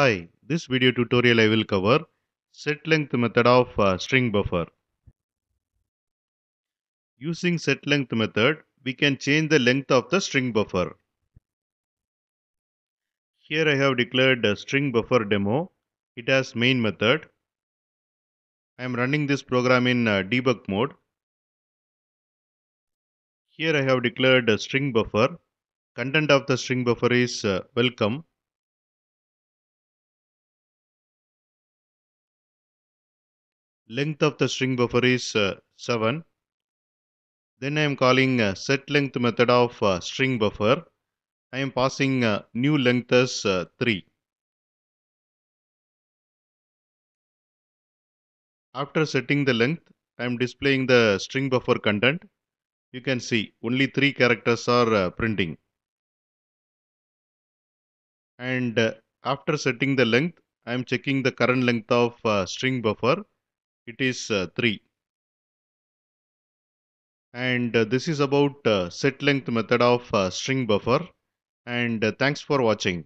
Hi, this video tutorial I will cover set length method of uh, string buffer. Using set length method, we can change the length of the string buffer. Here I have declared a string buffer demo. It has main method. I am running this program in uh, debug mode. Here I have declared a string buffer. Content of the string buffer is uh, welcome length of the string buffer is uh, 7 then I am calling uh, set length method of uh, string buffer. I am passing uh, new length as uh, 3. After setting the length, I am displaying the string buffer content. You can see only 3 characters are uh, printing. And after setting the length, I am checking the current length of string buffer it is uh, 3 and uh, this is about uh, set length method of string buffer and thanks for watching